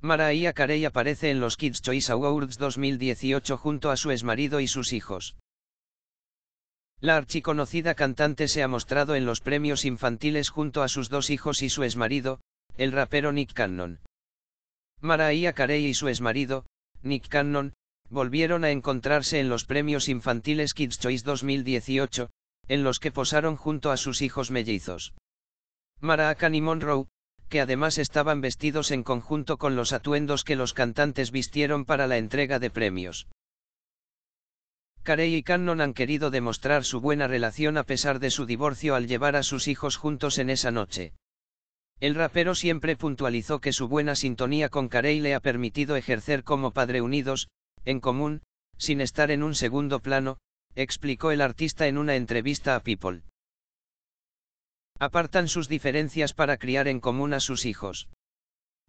Mariah Carey aparece en los Kids Choice Awards 2018 junto a su exmarido y sus hijos. La archiconocida cantante se ha mostrado en los premios infantiles junto a sus dos hijos y su exmarido, el rapero Nick Cannon. Mariah Carey y su exmarido, Nick Cannon, volvieron a encontrarse en los premios infantiles Kids Choice 2018, en los que posaron junto a sus hijos mellizos. Mariah y Monroe, que además estaban vestidos en conjunto con los atuendos que los cantantes vistieron para la entrega de premios. Carey y Cannon han querido demostrar su buena relación a pesar de su divorcio al llevar a sus hijos juntos en esa noche. El rapero siempre puntualizó que su buena sintonía con Carey le ha permitido ejercer como padre unidos, en común, sin estar en un segundo plano, explicó el artista en una entrevista a People apartan sus diferencias para criar en común a sus hijos.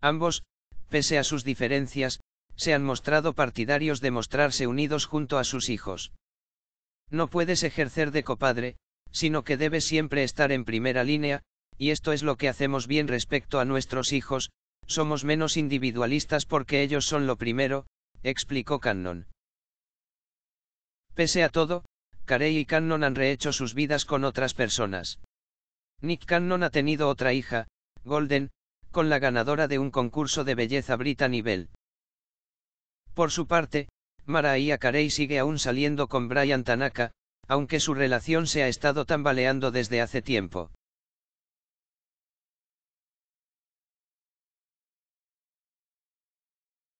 Ambos, pese a sus diferencias, se han mostrado partidarios de mostrarse unidos junto a sus hijos. No puedes ejercer de copadre, sino que debes siempre estar en primera línea, y esto es lo que hacemos bien respecto a nuestros hijos, somos menos individualistas porque ellos son lo primero, explicó Cannon. Pese a todo, Carey y Cannon han rehecho sus vidas con otras personas. Nick Cannon ha tenido otra hija, Golden, con la ganadora de un concurso de belleza Brita nivel. Por su parte, Mariah Carey sigue aún saliendo con Brian Tanaka, aunque su relación se ha estado tambaleando desde hace tiempo.